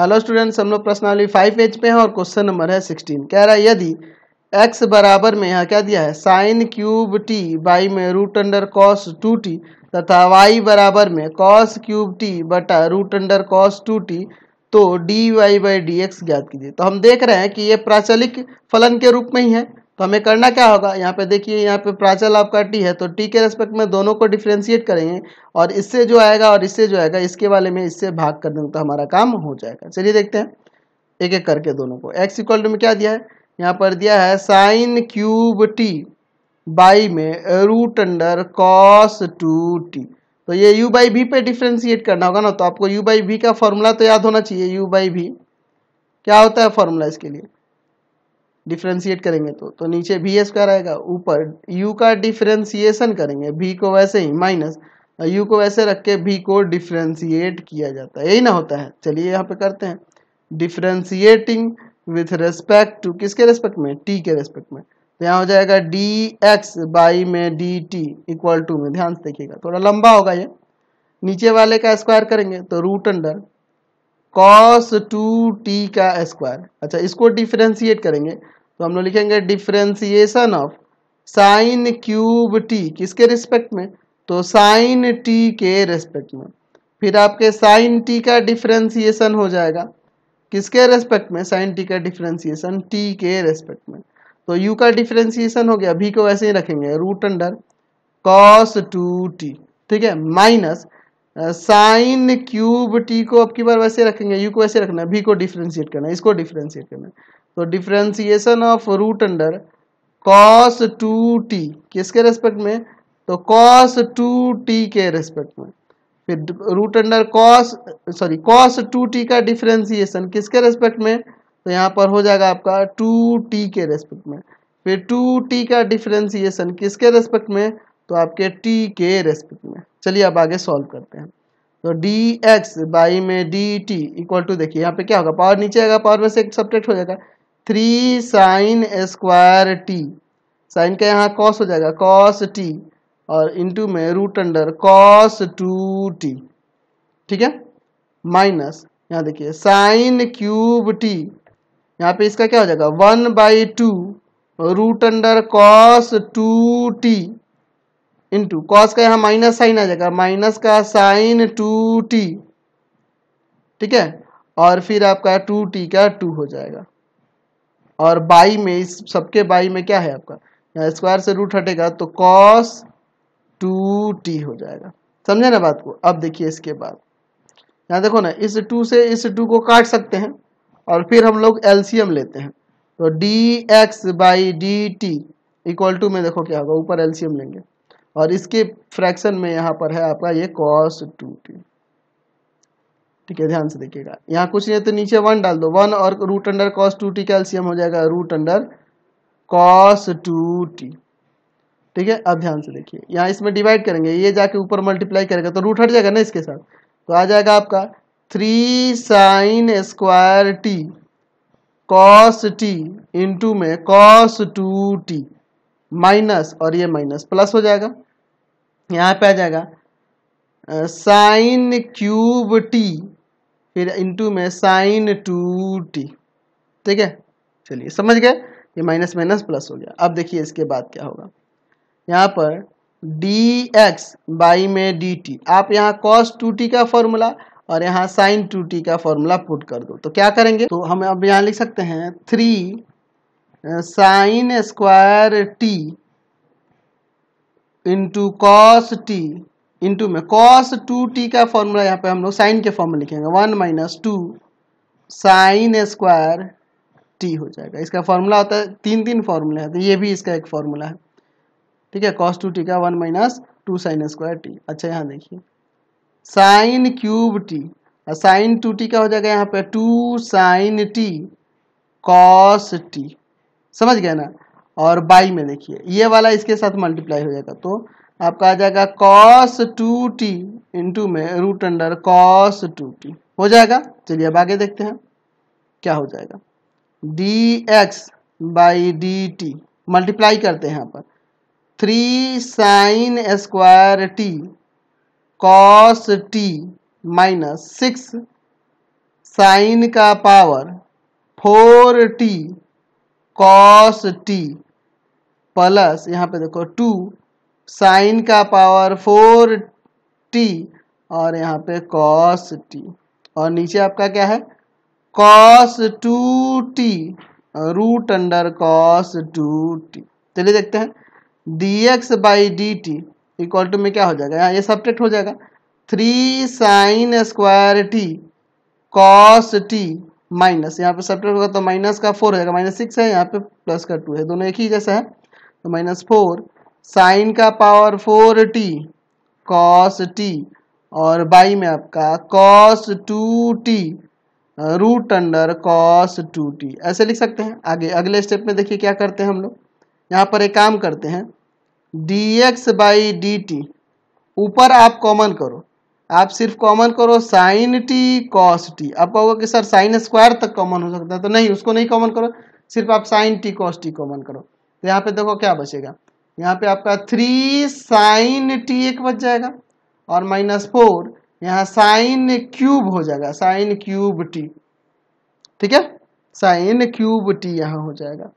hello students हम लोग प्रश्नावली फाइव एच पे हैं और क्वेश्चन नंबर है सिक्सटीन कह रहा है यदि एक्स बराबर में यहाँ क्या दिया है साइन क्यूब टी बाई में root under cos two t तथा वाई बराबर में कॉस क्यूब टी बटा root under cos two t तो d Y by D x ज्ञात कीजिए तो हम देख रहे हैं कि ये प्राचलिक फलन के रूप में ही है तो हमें करना क्या होगा यहाँ पे देखिए यहाँ पे प्राचल आपका टी है तो टी के रेस्पेक्ट में दोनों को डिफ्रेंशिएट करेंगे और इससे जो आएगा और इससे जो आएगा इसके वाले में इससे भाग कर देंगे तो हमारा काम हो जाएगा चलिए देखते हैं एक एक करके दोनों को एक्स इक्वल टू में क्या दिया है यहाँ पर दिया है साइन क्यूब टी बाई में root under cos two t तो ये यू बाई भी पे डिफ्रेंशिएट करना होगा ना तो आपको यू बाई भी का फॉर्मूला तो याद होना चाहिए यू बाई भी क्या होता है फॉर्मूला इसके लिए डिफ्रेंशिएट करेंगे तो तो नीचे भी स्क्वायर आएगा ऊपर यू का डिफ्रेंसिएशन करेंगे भी को वैसे ही माइनस यू को वैसे रख के भी को डिफ्रेंशिएट किया जाता है यही ना होता है चलिए यहाँ पे करते हैं डिफ्रेंशिएटिंग विथ रेस्पेक्ट टू किसके रेस्पेक्ट में टी के रेस्पेक्ट में तो यहाँ हो जाएगा डी एक्स बाई में डी टी इक्वल टू में ध्यान से देखिएगा थोड़ा लंबा होगा ये नीचे वाले का स्क्वायर करेंगे तो root under cos two t का स्क्वायर अच्छा इसको डिफ्रेंशिएट करेंगे तो हम लोग लिखेंगे differentiation of sine cube t किसके रिस्पेक्ट में तो साइन टी के रेस्पेक्ट में फिर आपके साइन टी का डिफ्रेंसिएशन हो जाएगा किसके रेस्पेक्ट में साइन टी का डिफ्रेंसिएशन टी के रेस्पेक्ट में तो यू का डिफ्रेंसिएशन हो गया अभी को वैसे ही रखेंगे root under cos two t ठीक है माइनस साइन क्यूब टी को अब की बार वैसे रखेंगे यू को वैसे रखना है बी को डिफ्रेंशिएट करना है इसको डिफ्रेंशिएट करना है तो differentiation of root under cos two t किसके रेस्पेक्ट में तो कॉस टू टी के रेस्पेक्ट में फिर root under cos sorry cos two t का डिफ्रेंशिएशन किसके रेस्पेक्ट में तो यहाँ पर हो जाएगा आपका टू टी के रेस्पेक्ट में फिर टू टी का डिफ्रेंशिएशन किसके रेस्पेक्ट में तो आपके टी के रेस्पेक्ट में चलिए अब आगे सॉल्व करते हैं तो डी एक्स बाई में डी टी इक्वल टू देखिए यहाँ पे क्या होगा पावर नीचे आएगा पावर में से एक सब्टेक्ट हो जाएगा three sine square t sine का यहाँ कॉस हो जाएगा कॉस टी और इनटू में root under cos two t ठीक है माइनस यहाँ देखिए साइन क्यूब टी यहाँ पे इसका क्या हो जाएगा one by two root under cos two t into cos का यहाँ माइनस साइन आ जाएगा माइनस का साइन टू टी ठीक है और फिर आपका टू टी का टू हो जाएगा और बाई में इस सबके बाई में क्या है आपका यहाँ स्क्वायर से रूट हटेगा तो कॉस टू टी हो जाएगा समझे ना बात को अब देखिए इसके बाद यहाँ देखो ना इस टू से इस टू को काट सकते हैं और फिर हम लोग एलसीएम लेते हैं तो d x by d t equal to में देखो क्या होगा ऊपर एलसीएम लेंगे और इसके फ्रैक्शन में यहाँ पर है आपका ये कॉस टू टी ठीक है ध्यान से देखिएगा यहाँ कुछ नहीं है तो नीचे वन डाल दो वन और root under cos two t का एल्सियम हो जाएगा root under cos two t ठीक है अब ध्यान से देखिए यहाँ इसमें डिवाइड करेंगे ये जाके ऊपर मल्टीप्लाई करेगा तो रूट हट जाएगा ना इसके साथ तो आ जाएगा आपका three sine square t cos t into में कॉस टू टी माइनस और ये माइनस प्लस हो जाएगा यहाँ पे आ जाएगा साइन क्यूब टी फिर इंटू में साइन टू टी ठीक है चलिए समझ गए ये माइनस माइनस प्लस हो गया अब देखिए इसके बाद क्या होगा यहाँ पर डी एक्स बाई में डी टी आप यहाँ कॉस टू टी का फॉर्मूला और यहाँ साइन टू टी का फॉर्मूला पुट कर दो तो क्या करेंगे तो हम अब यहाँ लिख सकते हैं three sine square t into cos t into में कॉस टू टी का फॉर्मूला यहाँ पे हम लोग साइन के फॉर्म में लिखेंगे one minus two sine square t हो जाएगा इसका फॉर्मूला होता है तीन तीन फॉर्मूला हैं तो ये भी इसका एक फॉर्मूला है ठीक है कॉस टू टी का one minus two sine square t अच्छा यहाँ देखिए साइन क्यूब टी और साइन टू टी का हो जाएगा यहाँ पे two sine t cos t समझ गया ना और बाई में देखिए ये वाला इसके साथ मल्टीप्लाई हो जाएगा तो आपका आ जाएगा कॉस टू टी इंटू में root under cos two t हो जाएगा चलिए अब आगे देखते हैं क्या हो जाएगा D x by d t multiply करते हैं यहाँ पर three sine square t cos t minus six sine का power four t cos t plus यहाँ पे देखो टू साइन का पावर फोर टी और यहाँ पे कॉस टी और नीचे आपका क्या है cos two t root under cos two t चलिए देखते हैं D x by d t equal to में क्या हो जाएगा यहाँ ये सब्टेक्ट हो जाएगा three sine square t cos t minus यहाँ पे सबटेक्ट होगा तो माइनस का फोर हो जाएगा माइनस सिक्स है यहाँ पे प्लस का टू है दोनों एक ही जैसा है तो माइनस फोर साइन का power four t cos t और बाई में आपका cos two t root under cos two t ऐसे लिख सकते हैं आगे अगले स्टेप में देखिए क्या करते हैं हम लोग यहाँ पर एक काम करते हैं D x by d t ऊपर आप कॉमन करो आप सिर्फ कॉमन करो साइन टी कॉस टी आप कहोगे कि सर साइन स्क्वायर तक कॉमन हो सकता है तो नहीं उसको नहीं कॉमन करो सिर्फ आप sine t cos t common करो यहाँ पे देखो क्या बचेगा यहाँ पे आपका थ्री साइन टी एक बच जाएगा और माइनस फोर यहाँ साइन क्यूब हो जाएगा साइन क्यूब टी ठीक है साइन क्यूब टी यहाँ हो जाएगा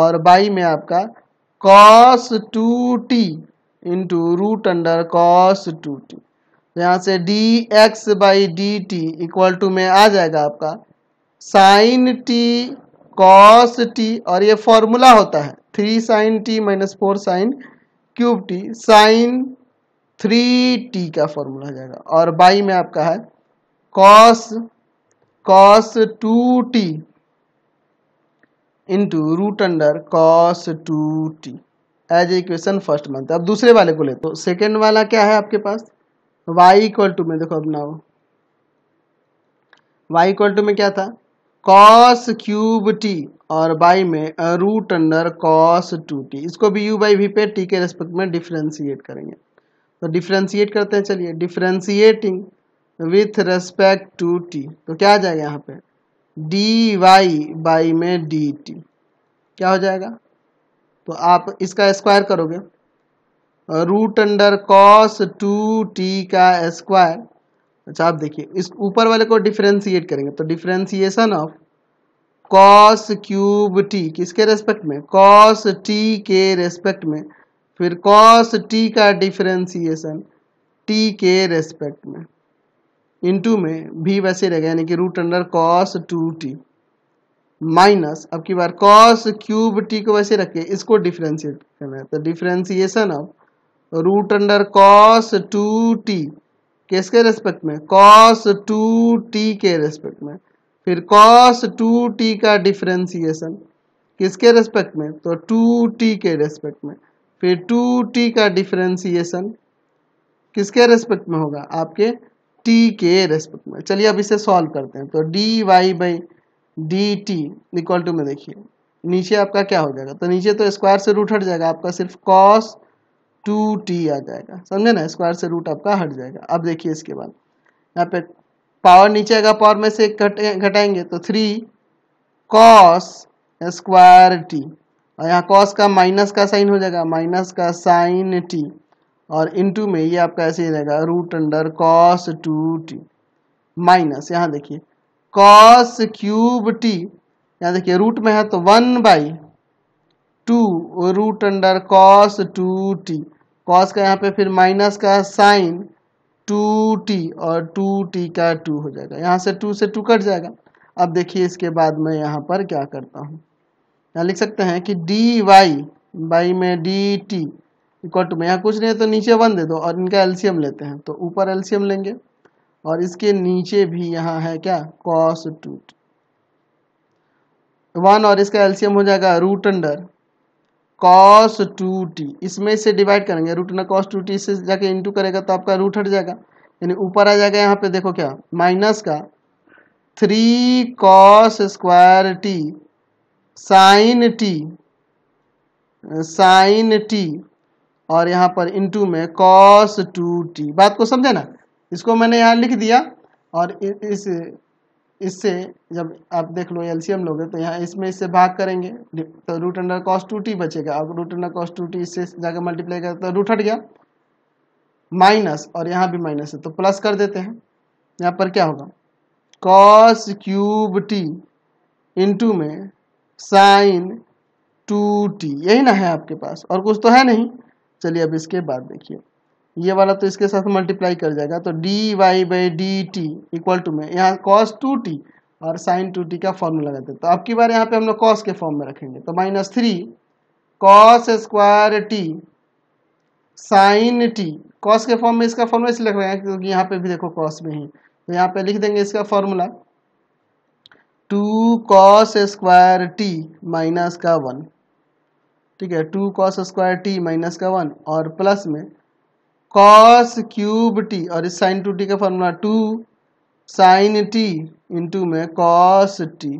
और बाई में आपका cos two t into root under cos two t यहाँ से d x by d t equal to में आ जाएगा आपका साइन टी कॉस टी और ये फॉर्मूला होता है three sine t minus four sine cube t sine three t का फॉर्मूला जाएगा और बाई में आपका है cos cos two t into root under cos two t as equation first month अब दूसरे वाले को ले तो सेकेंड वाला क्या है आपके पास y इक्वल टू में देखो अब ना y इक्वल टू में क्या था कॉस क्यूब टी और बाई में root under cos two t इसको भी यू बाई वी पे टी के रेस्पेक्ट में डिफ्रेंशिएट करेंगे तो डिफ्रेंशिएट करते हैं चलिए differentiating with respect to t तो क्या आ जाएगा यहाँ पे डी वाई बाई में डी टी क्या हो जाएगा तो आप इसका स्क्वायर करोगे root under cos two t का स्क्वायर अच्छा आप देखिए इस ऊपर वाले को डिफ्रेंशिएट करेंगे तो differentiation of cos cube t किसके रेस्पेक्ट में कॉस टी के रेस्पेक्ट में फिर कॉस टी का डिफ्रेंसिएशन टी के रेस्पेक्ट में टू में भी वैसे रहेगा यानी कि root under cos two t minus अब की बार कॉस क्यूब टी को वैसे रखे इसको डिफ्रेंशिएट करना है तो differentiation of root under cos two t किसके रेस्पेक्ट में कॉस टू टी के रेस्पेक्ट में फिर कॉस टू टी का डिफ्रेंसिएशन किसके रेस्पेक्ट में तो टू टी के रेस्पेक्ट में फिर टू टी का डिफ्रेंसिएशन किसके रेस्पेक्ट में होगा आपके टी के रेस्पेक्ट में चलिए अब इसे सॉल्व करते हैं तो d Y by d t equal to में देखिए नीचे आपका क्या हो जाएगा तो नीचे तो स्क्वायर से रूट हट जाएगा आपका सिर्फ कॉस टू टी आ जाएगा समझे ना स्क्वायर से रूट आपका हट जाएगा अब देखिए इसके बाद यहाँ पे पावर नीचे आएगा पावर में से घटाएंगे तो थ्री कॉस स्क्वायर टी और यहाँ कॉस का माइनस का साइन हो जाएगा माइनस का साइन टी और इनटू में ये आपका ऐसे ही रहेगा root under cos two t minus यहाँ देखिए कॉस क्यूब टी यहाँ देखिए रूट में है तो one by two root under cos two t cos का यहाँ पे फिर माइनस का साइन टू टी और टू टी का टू हो जाएगा यहाँ से टू से टू कट जाएगा अब देखिए इसके बाद मैं यहाँ पर क्या करता हूँ यहाँ लिख सकते हैं कि डी वाई बाई में डी टी इक्वल टू में यहाँ कुछ नहीं है तो नीचे वन दे दो और इनका एल्सियम लेते हैं तो ऊपर एल्सियम लेंगे और इसके नीचे भी यहाँ है क्या कॉस टू वन और इसका एल्सियम हो जाएगा root under cos two t इसमें से डिवाइड करेंगे रूट ना कॉस टू टी से जाके इंटू करेगा तो आपका रूट हट जाएगा यानी ऊपर आ जाएगा यहाँ पे देखो क्या माइनस का three cos square t sine t sine t और यहाँ पर इंटू में कॉस टू टी बात को समझे ना इसको मैंने यहाँ लिख दिया और इस इससे जब आप देख लो एलसीएम लोगे तो यहाँ इसमें इससे भाग करेंगे तो root under cos two t बचेगा और root under cos two t इससे जाकर मल्टीप्लाई कर तो रूट हट गया माइनस और यहाँ भी माइनस है तो प्लस कर देते हैं यहाँ पर क्या होगा कॉस क्यूब टी इंटू में साइन टू टी यही ना है आपके पास और कुछ तो है नहीं चलिए अब इसके बाद देखिए ये वाला तो इसके साथ मल्टीप्लाई कर जाएगा तो d Y by d t equal to में यहाँ कॉस टू टी और साइन टू टी का फॉर्म लगाते तो अब की बार यहाँ पे हम लोग कॉस के फॉर्म में रखेंगे तो minus three cos square t sine t cos के फॉर्म में इसका फॉर्मूला इसलिए लिख रहे हैं क्योंकि यहाँ पे भी देखो कॉस में ही तो यहाँ पे लिख देंगे इसका formula two cos square t minus का वन ठीक है two cos square t minus का वन और प्लस में कॉस क्यूब टी और इस साइन टू टी का formula two sine t into में कॉस टी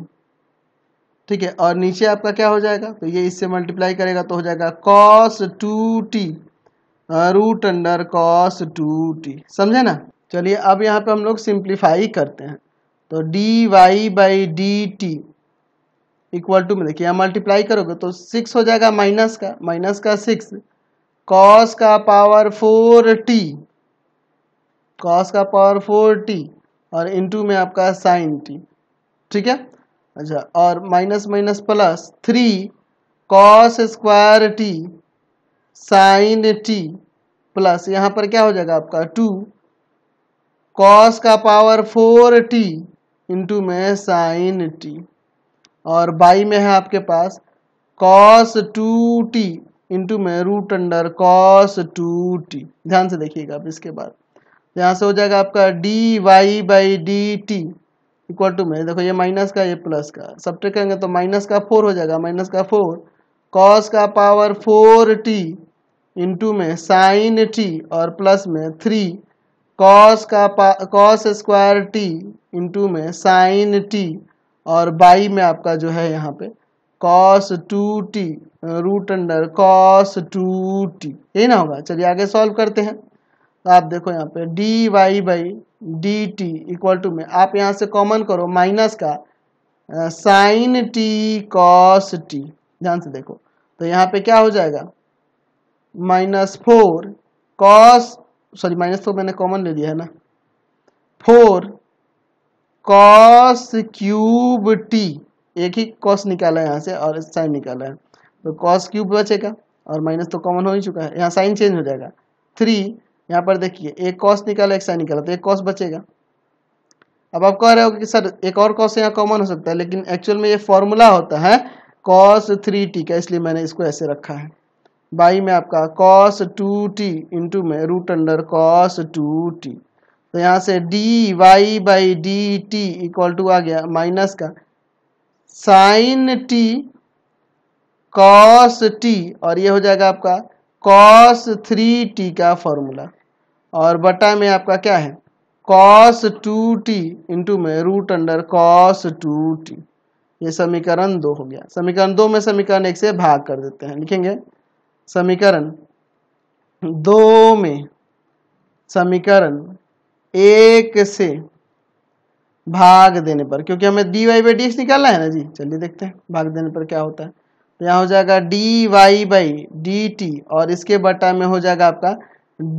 ठीक है और नीचे आपका क्या हो जाएगा तो ये इससे मल्टीप्लाई करेगा तो हो जाएगा cos two t root under cos two t समझे ना चलिए अब यहाँ पे हम लोग सिंप्लीफाई करते हैं तो d Y by d t equal to में देखिए यहाँ मल्टीप्लाई करोगे तो सिक्स हो जाएगा माइनस का माइनस का सिक्स कॉस का पावर फोर टी कॉस का पावर फोर टी और इनटू में आपका साइन टी ठीक है अच्छा और minus minus plus three cos square t sine t plus यहाँ पर क्या हो जाएगा आपका टू कॉस का पावर फोर टी इंटू में साइन टी और बाई में है आपके पास कॉस टू टी इंटू में root under cos two t ध्यान से देखिएगा अब इसके बाद यहाँ से हो जाएगा आपका D Y by d t equal to में देखो ये माइनस का ये प्लस का सब करेंगे तो माइनस का फोर हो जाएगा माइनस का फोर कॉस का पावर फोर टी इंटू में साइन टी और प्लस में थ्री कॉस का पा कॉस स्क्वायर टी इंटू में साइन टी और बाई में आपका जो है यहाँ पे cos two t root under cos two t यही ना होगा चलिए आगे सॉल्व करते हैं तो आप देखो यहाँ पे D Y by d t equal to में आप यहाँ से कॉमन करो माइनस का साइन टी कॉस टी ध्यान से देखो तो यहाँ पे क्या हो जाएगा minus four cos sorry minus तो मैंने कॉमन ले लिया है ना फोर कॉस क्यूब टी एक ही कॉस निकाला है यहाँ से और साइन निकाला है तो कॉस क्यूब बचेगा और माइनस तो कॉमन हो ही चुका है यहाँ साइन चेंज हो जाएगा थ्री यहाँ पर देखिए एक कॉस निकाला एक साइन निकाला तो एक कॉस बचेगा अब आप कह रहे हो कि सर एक और कॉस यहाँ कॉमन हो सकता है लेकिन एक्चुअल में ये फॉर्मूला होता है कॉस थ्री टी का इसलिए मैंने इसको ऐसे रखा है बाई में आपका कॉस टू टी इंटू में root under cos two t तो यहाँ से D Y by d t equal to आ गया माइनस का साइन टी कॉस टी और ये हो जाएगा आपका कॉस थ्री टी का फॉर्मूला और बटा में आपका क्या है कॉस टू टी इंटू में root under cos two t ये समीकरण दो हो गया समीकरण दो में समीकरण एक से भाग कर देते हैं लिखेंगे समीकरण दो में समीकरण एक से भाग देने पर क्योंकि हमें d Y by D x निकालना है ना जी चलिए देखते हैं भाग देने पर क्या होता है तो यहाँ हो जाएगा D Y by d t और इसके बटा में हो जाएगा आपका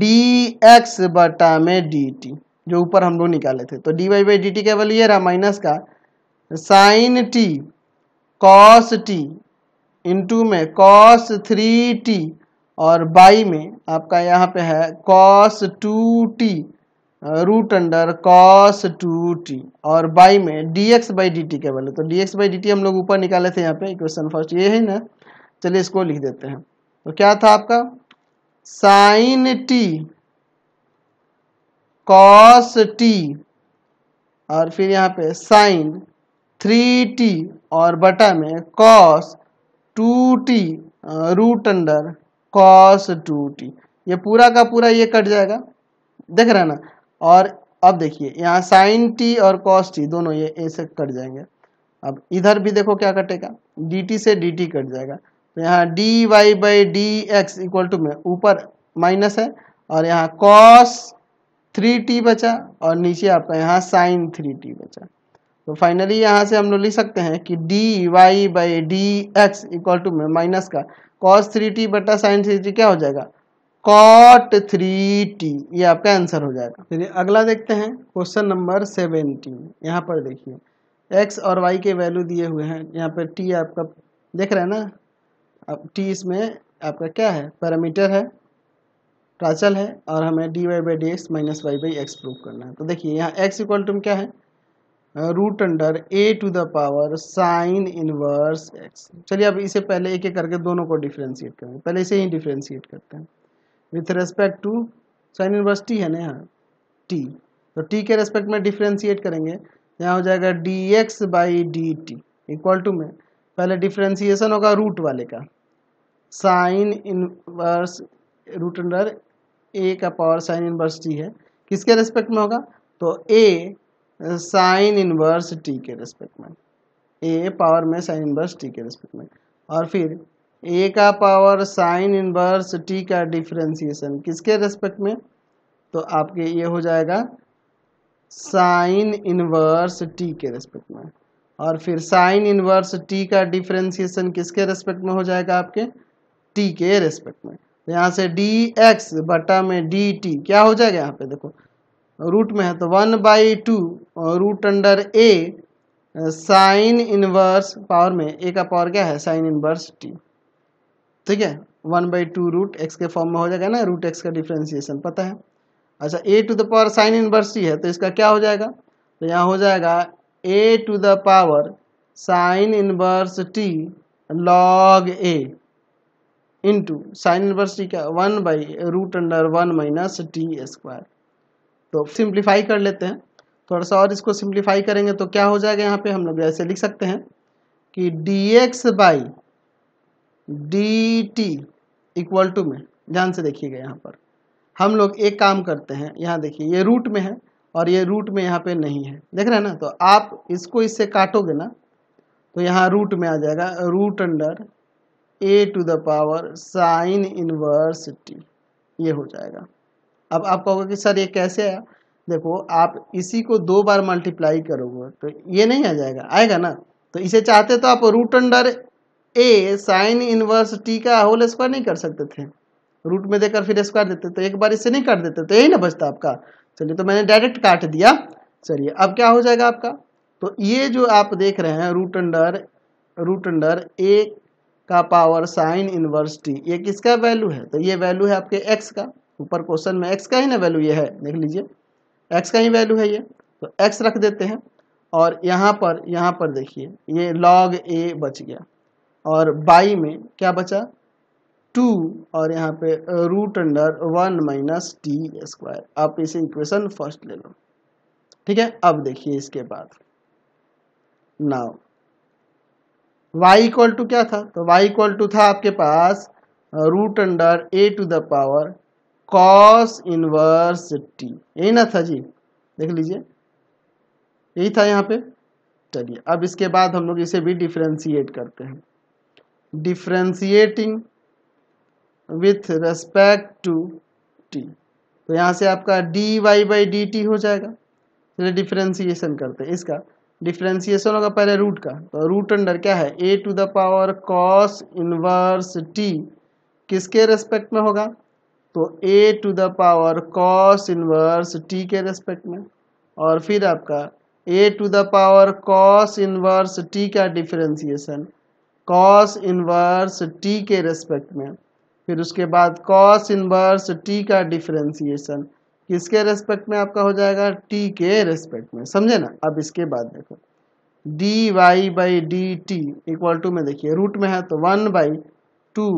डी एक्स बटा में डी टी जो ऊपर हम लोग निकाले थे तो d Y by d t का वैल्यू ये रहा माइनस का sine t cos t into में कॉस थ्री टी और बाई में आपका यहाँ पे है cos two t root under cos two t और बाई में D x by d t क्या बोले तो d x by d t हम लोग ऊपर निकाले थे यहाँ पे इक्वेशन फर्स्ट ये है ना चलिए इसको लिख देते हैं तो क्या था आपका साइन टी कॉस टी और फिर यहाँ पे साइन थ्री टी और बटा में cos two t root under cos two t ये पूरा का पूरा ये कट जाएगा देख रहे हैं ना और अब देखिए यहाँ साइन टी और कॉस टी दोनों ये ए से कट जाएंगे अब इधर भी देखो क्या कटेगा डी टी से डी टी कट जाएगा तो यहाँ d Y by D x equal to में ऊपर माइनस है और यहाँ कॉस थ्री टी बचा और नीचे आपका यहाँ साइन थ्री टी बचा तो फाइनली यहाँ से हम लोग लिख सकते हैं कि D Y by D x equal to में माइनस का कॉस थ्री टी बटा साइन थ्री टी क्या हो जाएगा कॉट थ्री टी ये आपका आंसर हो जाएगा चलिए अगला देखते हैं क्वेश्चन नंबर सेवेंटीन यहाँ पर देखिए एक्स और वाई के वैल्यू दिए हुए हैं यहाँ पर टी आपका देख रहे हैं ना अब टी इसमें आपका क्या है पैरामीटर है प्राचल है और हमें d Y by D x minus y by x prove करना है तो देखिए यहाँ एक्स इक्वल टू क्या है root under a to the power sine inverse x चलिए अब इसे पहले एक एक करके दोनों को डिफ्रेंशिएट करेंगे पहले इसे ही डिफ्रेंशिएट करते हैं with respect to sine inverse t है ना यहाँ टी तो टी के रेस्पेक्ट में डिफ्रेंशिएट करेंगे यहाँ हो जाएगा D x by d t equal to में पहले डिफ्रेंशिएशन होगा रूट वाले का sine inverse root under a का पावर साइन इनवर्स टी है किसके रेस्पेक्ट में होगा तो ए साइन इनवर्स टी के रेस्पेक्ट में ए पावर में साइन इनवर्स टी के रेस्पेक्ट में और फिर ए का पावर साइन इनवर्स टी का डिफ्रेंसिएशन किसके रेस्पेक्ट में तो आपके ये हो जाएगा साइन इनवर्स टी के रेस्पेक्ट में और फिर साइन इनवर्स टी का डिफ्रेंसिएशन किसके रेस्पेक्ट में हो जाएगा आपके टी के रेस्पेक्ट में तो यहाँ से डी एक्स बटा में डी टी क्या हो जाएगा यहाँ पे देखो रूट में है तो one by two root under a sine inverse power में ए का पावर क्या है साइन इनवर्स टी ठीक है one by two root x के फॉर्म में हो जाएगा ना रूट एक्स का डिफ्रेंसिएशन पता है अच्छा a to the power sine inverse ही है तो इसका क्या हो जाएगा तो यहाँ हो जाएगा a to the power sine inverse t log a into sine inverse t का one by root under one minus t square तो सिंप्लीफाई कर लेते हैं थोड़ा सा और इसको सिंप्लीफाई करेंगे तो क्या हो जाएगा यहाँ पे हम लोग ऐसे लिख सकते हैं कि d x by d t equal to में ध्यान से देखिएगा यहाँ पर हम लोग एक काम करते हैं यहाँ देखिए ये रूट में है और ये रूट में यहाँ पे नहीं है देख रहे हैं ना तो आप इसको इससे काटोगे ना तो यहाँ रूट में आ जाएगा root under a to the power sine inverse t ये हो जाएगा अब आप कहोगे कि सर ये कैसे आया देखो आप इसी को दो बार मल्टीप्लाई करोगे तो ये नहीं आ जाएगा आएगा ना तो इसे चाहते तो आप root under a sine inverse t का होल स्क्वायर नहीं कर सकते थे रूट में देकर फिर स्क्वायर देते तो एक बार इससे नहीं काट देते तो यही ना बचता आपका चलिए तो मैंने डायरेक्ट काट दिया चलिए अब क्या हो जाएगा आपका तो ये जो आप देख रहे हैं root under root under a का पावर साइन इनवर्स टी ये किसका वैल्यू है तो ये वैल्यू है आपके एक्स का ऊपर क्वेश्चन में एक्स का ही ना वैल्यू ये है देख लीजिए एक्स का ही वैल्यू है ये तो एक्स रख देते हैं और यहाँ पर यहाँ पर देखिए ये लॉग ए बच गया और बाई में क्या बचा टू और यहाँ पे root under one minus t square आप इसे इक्वेशन फर्स्ट ले लो ठीक है अब देखिए इसके बाद नाउ y इक्वल टू क्या था तो y इक्वल टू था आपके पास root under a to the power cos inverse t यही ना था जी देख लीजिए यही था यहाँ पे चलिए अब इसके बाद हम लोग इसे भी डिफ्रेंशिएट करते हैं differentiating with respect to t तो यहाँ से आपका D Y by d t हो जाएगा चलिए तो डिफ्रेंसिएशन करते हैं इसका डिफ्रेंसिएशन होगा पहले रूट का तो रूट अंडर क्या है a to the power cos inverse t किसके रेस्पेक्ट में होगा तो a to the power cos inverse t के रेस्पेक्ट में और फिर आपका a to the power cos inverse t का डिफ्रेंसिएशन कॉस इनवर्स टी के रेस्पेक्ट में फिर उसके बाद कॉस इनवर्स टी का डिफ्रेंसिएशन किसके रेस्पेक्ट में आपका हो जाएगा टी के रेस्पेक्ट में समझे ना अब इसके बाद देखो d Y by d t equal to में देखिए रूट में है तो one by two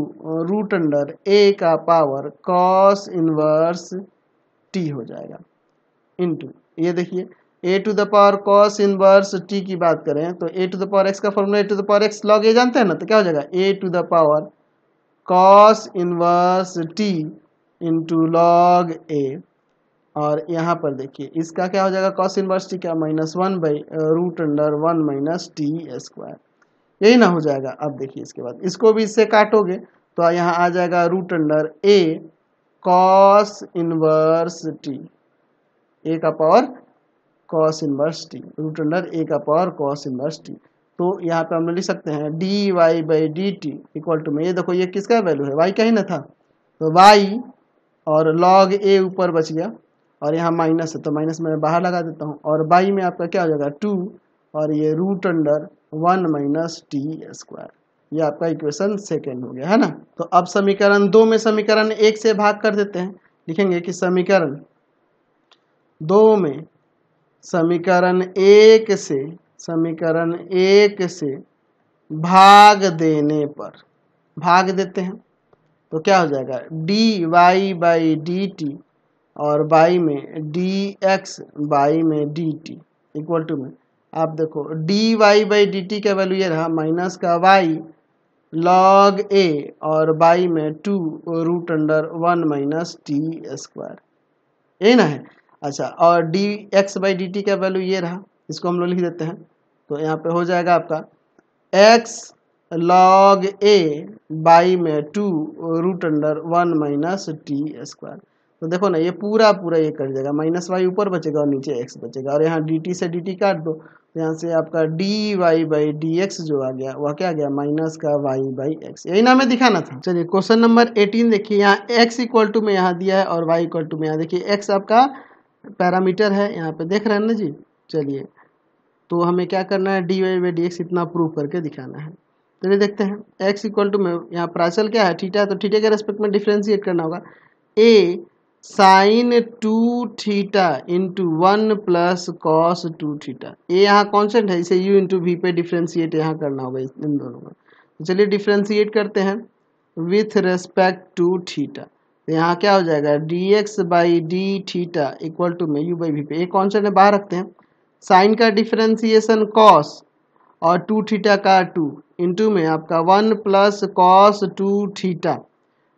root under a का पावर कॉस इनवर्स टी हो जाएगा इनटू ये देखिए a to the power cos inverse t की बात करें तो a to the power x का formula a to the power x log a जानते हैं ना तो क्या हो जाएगा a to the power cos inverse t into log a और यहाँ पर देखिए इसका क्या हो जाएगा कॉस इनवर्स टी क्या minus one by root under one minus t square यही ना हो जाएगा अब देखिए इसके बाद इसको भी इससे काटोगे तो यहाँ आ जाएगा root under a cos inverse t a का power cos inverse t root under a का पावर कॉस इनवर्स टी तो यहाँ पे हम लिख सकते हैं d Y by d t equal to में ये देखो ये किसका वैल्यू है वाई का ही ना था तो वाई और लॉग ए ऊपर बच गया और यहाँ माइनस है तो माइनस मैं बाहर लगा देता हूँ और बाई में आपका क्या हो जाएगा टू और ये root under one minus t square ये आपका इक्वेशन सेकेंड हो गया है ना तो अब समीकरण दो में समीकरण एक से भाग कर देते हैं लिखेंगे कि समीकरण दो में समीकरण एक से समीकरण एक से भाग देने पर भाग देते हैं तो क्या हो जाएगा D Y by d t और बाई में डी एक्स बाई में डी टी इक्वल टू में आप देखो d Y by d t का वैल्यू ये रहा माइनस का वाई लॉग ए और बाई में two root under one minus t square यही ना है अच्छा और d x by d t का वैल्यू ये रहा इसको हम लोग लिख देते हैं तो यहाँ पे हो जाएगा आपका एक्स लॉग ए बाई में two root under one minus t square तो देखो ना ये पूरा पूरा ये कट जाएगा माइनस वाई ऊपर बचेगा और नीचे एक्स बचेगा और यहाँ डी टी से डी टी काट दो तो यहाँ से आपका D Y by D x जो आ गया वह क्या गया माइनस का वाई बाई एक्स यही ना हमें दिखाना था चलिए क्वेश्चन नंबर एटीन देखिए यहाँ एक्स इक्वल टू में यहाँ दिया है और वाई इक्वल टू में यहाँ देखिए एक्स आपका पैरामीटर है यहाँ पे देख रहे हैं ना जी चलिए तो हमें क्या करना है D Y by D x इतना प्रूव करके दिखाना है चलिए देखते हैं एक्स इक्वल टू में यहाँ प्राचल क्या है ठीठा है तो ठीठे के रेस्पेक्ट में डिफ्रेंशिएट करना होगा a sine two theta into one plus cos two theta a यहाँ कॉन्सेंट है इसे यू इंटू वी पे डिफ्रेंशिएट यहाँ करना होगा इन दोनों का तो चलिए डिफ्रेंशिएट करते हैं विथ रेस्पेक्ट टू थीटा तो यहाँ क्या हो जाएगा D x by D theta equal to में यू बाई वी पे ये कॉन्स्टेंट बाहर रखते हैं साइन का डिफ्रेंसिएशन कॉस और टू थीटा का टू इंटू में आपका one plus cos two theta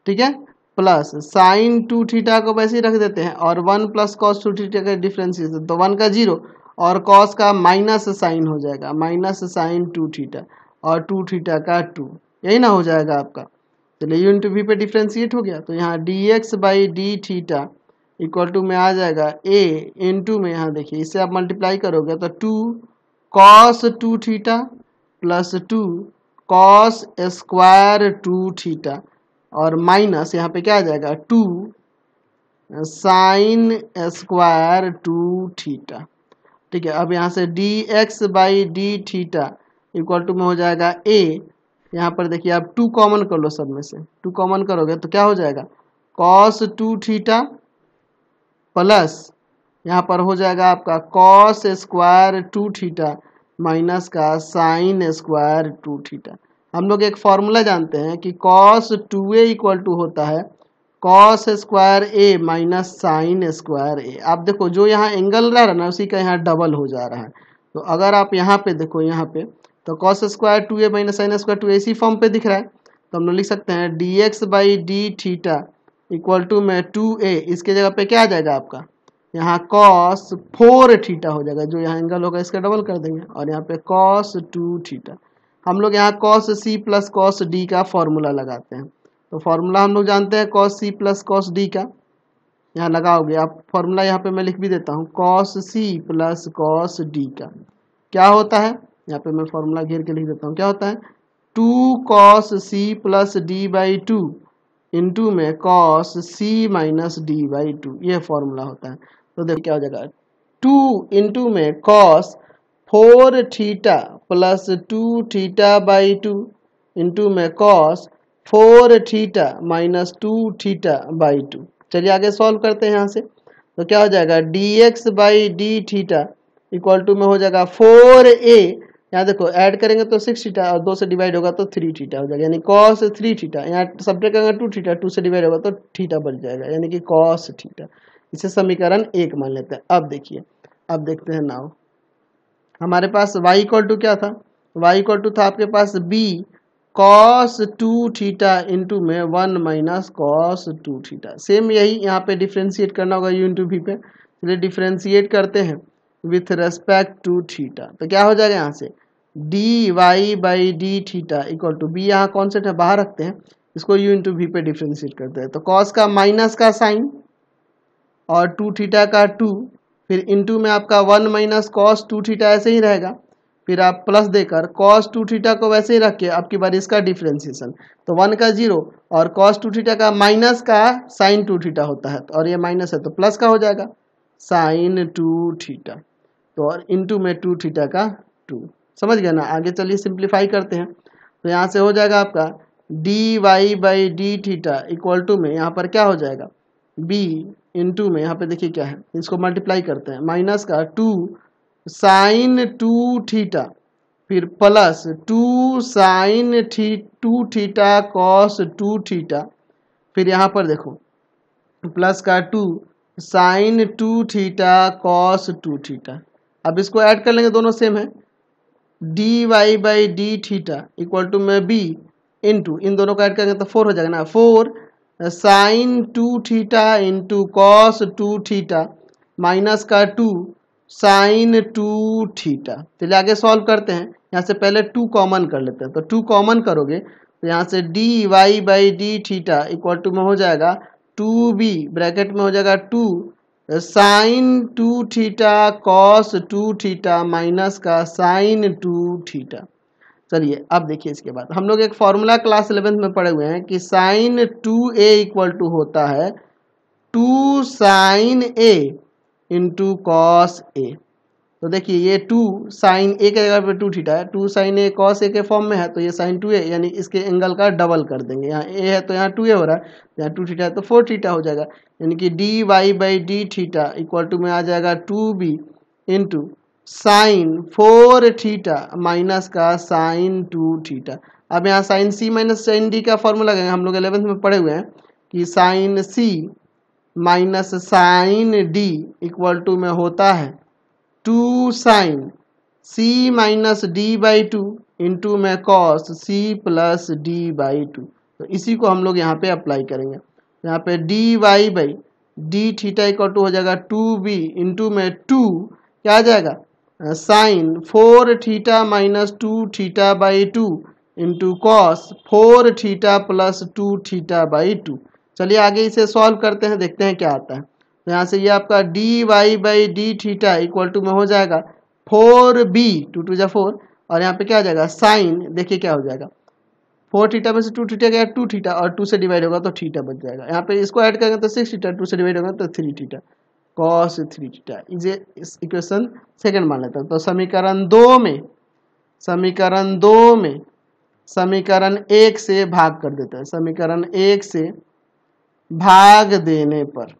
ठीक है प्लस साइन टू थीटा को वैसे ही रख देते हैं और one plus cos two theta का डिफ्रेंसिएशन तो वन का जीरो और कॉस का माइनस साइन हो जाएगा माइनस साइन टू थीटा और टू थीटा का टू यही ना हो जाएगा आपका चलिए यू इंटू वी पे डिफ्रेंशिएट हो गया तो यहाँ d x by D theta equal to में आ जाएगा ए इन टू में यहाँ देखिए इसे आप मल्टीप्लाई करोगे तो two cos two theta plus two cos square two theta और माइनस यहाँ पे क्या आ जाएगा two sine square two theta ठीक है अब यहाँ से d x by D theta equal to में हो जाएगा ए यहाँ पर देखिए आप टू कॉमन कर लो सब में से टू कॉमन करोगे तो क्या हो जाएगा कॉस टू थीटा प्लस यहाँ पर हो जाएगा आपका cos square two theta minus का साइन स्क्वायर टू थीटा हम लोग एक फॉर्मूला जानते हैं कि cos two A equal to होता है cos square A minus sine square A आप देखो जो यहाँ एंगल रह रहा है ना उसी का यहाँ डबल हो जा रहा है तो अगर आप यहाँ पे देखो यहाँ पे तो cos square two A minus sine square two इसी फॉर्म पे दिख रहा है तो हम लोग लिख सकते हैं D x by D theta equal to में टू ए इसके जगह पे क्या आ जाएगा आपका यहाँ कॉस फोर थीटा हो जाएगा जो यहाँ एंगल होगा इसका डबल कर देंगे और यहाँ पे कॉस टू थीटा हम लोग यहाँ cos C plus cos D का फॉर्मूला लगाते हैं तो फॉर्मूला हम लोग जानते हैं cos C plus cos D का यहाँ लगाओगे आप फॉर्मूला यहाँ पे मैं लिख भी देता हूँ cos C plus cos D का क्या होता है यहाँ पे मैं फॉर्मूला घेर के लिख देता हूँ क्या होता है two cos C plus D by two into में cos C minus D by two ये फॉर्मूला होता है तो देखो क्या हो जाएगा टू इंटू में cos four theta plus two theta by two into में cos four theta minus two theta by two चलिए आगे सॉल्व करते हैं यहाँ से तो क्या हो जाएगा D x by D theta equal to में हो जाएगा फोर ए यहाँ देखो ऐड करेंगे तो सिक्स थीटा और दो से डिवाइड होगा तो थ्री थीटा हो जाएगा यानी कॉस थ्री थीटा यहाँ सब्जेक्ट करेंगे टू थीटा टू से डिवाइड होगा तो थीटा बच जाएगा यानी कि कॉस थीटा इसे समीकरण एक मान लेते हैं अब देखिए अब देखते हैं नाव हमारे पास y इक्वल टू क्या था y इक्वल टू था आपके पास b cos two theta into में one minus cos two theta same यही यहाँ पे डिफ्रेंशिएट करना होगा u इंटू भी पे चलिए डिफ्रेंशिएट करते हैं विथ रेस्पेक्ट टू थीटा तो क्या हो जाएगा यहाँ से D Y by D theta equal to B यहाँ कॉन्सेप्ट है बाहर रखते हैं इसको यू इंटू वी पे डिफ्रेंशिएट करते हैं तो कॉस का माइनस का साइन और टू थीटा का टू फिर इंटू में आपका one minus cos two theta ऐसे ही रहेगा फिर आप प्लस देकर कॉस टू थीटा को वैसे ही रख के आपकी बार इसका डिफ्रेंसिएशन तो वन का जीरो और कॉस टू थीटा का माइनस का साइन टू थीटा होता है और ये माइनस है तो प्लस का हो जाएगा साइन टू थीटा तो और इंटू में टू थीटा का टू समझ गया ना आगे चलिए सिंप्लीफाई करते हैं तो यहाँ से हो जाएगा आपका D Y by D theta equal to में यहाँ पर क्या हो जाएगा बी टू में यहाँ पे देखिए क्या है इसको मल्टीप्लाई करते हैं माइनस का टू साइन टू थीटा फिर प्लस टू साइन थी two theta cos two theta फिर यहाँ पर देखो प्लस का two sine two theta cos two theta अब इसको ऐड कर लेंगे दोनों सेम है D Y by D theta equal to में बी इंटू इन दोनों को ऐड करेंगे तो फोर हो जाएगा ना four sine two theta into cos two theta minus का टू साइन टू थीटा चलिए आगे सॉल्व करते हैं यहाँ से पहले टू कॉमन कर लेते हैं तो टू कॉमन करोगे तो यहाँ से D Y by D theta equal to में हो जाएगा टू बी ब्रैकेट में हो जाएगा two sine two theta cos two theta minus का साइन टू थीटा चलिए अब देखिए इसके बाद हम लोग एक फॉर्मूला क्लास इलेवेंथ में पढ़े हुए हैं कि sine two A equal to होता है two sine A into cos A तो देखिए ये टू साइन ए के जगह पे टू थीटा है two sine A cos A के फॉर्म में है तो ये साइन टू ए यानी इसके एंगल का डबल कर देंगे यहाँ ए है तो यहाँ टू ए हो रहा है यहाँ टू थीटा है तो फोर थीटा हो जाएगा यानी कि D Y by D theta equal to में आ जाएगा two B into sine four theta minus का साइन टू थीटा अब यहाँ sine C minus sine D का फॉर्मूला लगाएंगे हम लोग एलेवेंथ में पढ़े हुए हैं कि sine C minus sine D equal to में होता है two sine C minus D by two into में cos C plus D by two तो इसी को हम लोग यहाँ पे अप्लाई करेंगे यहाँ पे D Y by D theta equal to हो जाएगा टू बी इंटू में टू क्या आ जाएगा sine four theta minus two theta by two into cos four theta plus two theta by two चलिए आगे इसे सॉल्व करते हैं देखते हैं क्या आता है तो यहाँ से ये आपका D Y by D theta equal to में हो जाएगा फोर बी टू टू जा फोर और यहाँ पे क्या हो जाएगा साइन देखिए क्या हो जाएगा फोर थीटा में से टू थीटा गया टू थीटा और टू से डिवाइड होगा तो थीटा बच जाएगा यहाँ पे इसको ऐड करेंगे तो सिक्स थीटा टू से डिवाइड होगा तो three theta cos three theta इसे इस इक्वेशन सेकेंड मान लेता हूँ तो समीकरण दो में समीकरण दो में समीकरण एक से भाग कर देता है समीकरण एक से भाग देने पर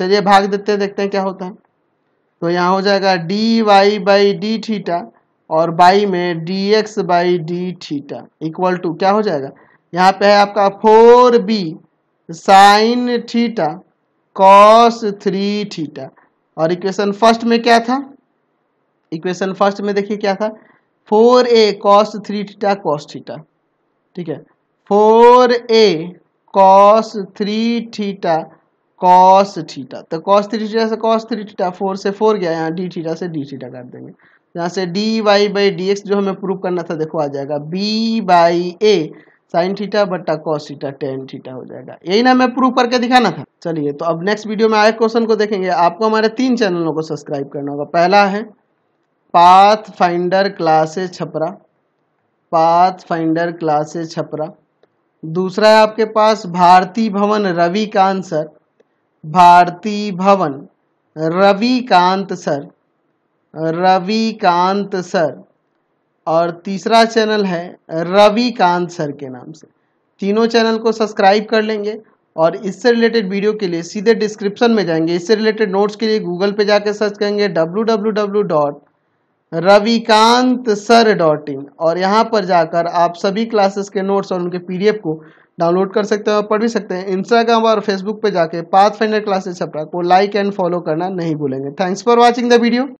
चलिए भाग देते हैं देखते हैं क्या होता है तो यहाँ हो जाएगा D Y by D theta और बाई में D x by D theta equal to क्या हो जाएगा यहाँ पे है आपका four B sine theta cos three theta और इक्वेशन फर्स्ट में क्या था इक्वेशन फर्स्ट में देखिए क्या था four A cos three theta cos theta ठीक है four A cos three theta cos theta तो कॉस थ्री थीटा से कॉस थ्री थीटा फोर से फोर गया यहाँ डी थीटा से डी थीटा कर देंगे यहाँ से D Y by D x जो हमें प्रूव करना था देखो आ जाएगा B by A sine theta बट्टा कॉस थीटा टेन थीटा हो जाएगा यही ना मैं प्रूव करके दिखाना था चलिए तो अब नेक्स्ट वीडियो में आए क्वेश्चन को देखेंगे आपको हमारे तीन चैनलों को सब्सक्राइब करना होगा पहला है पाथ फाइंडर क्लासे छपरा पाथ फाइंडर क्लासे छपरा दूसरा है आपके पास भारती भवन रवि कांत सर भारती भवन रविकांत सर रविकांत सर और तीसरा चैनल है रविकांत सर के नाम से तीनों चैनल को सब्सक्राइब कर लेंगे और इससे रिलेटेड वीडियो के लिए सीधे डिस्क्रिप्शन में जाएंगे इससे रिलेटेड नोट्स के लिए गूगल पे जाकर सर्च करेंगे W W W dot Ravikant sir dot in और यहाँ पर जाकर आप सभी क्लासेस के नोट्स और उनके पीडीएफ को डाउनलोड कर सकते हैं और पढ़ भी सकते हैं इंस्टाग्राम और फेसबुक पे जाके पाथ फाइंडर क्लासेस अपना को लाइक एंड फॉलो करना नहीं भूलेंगे thanks for watching the video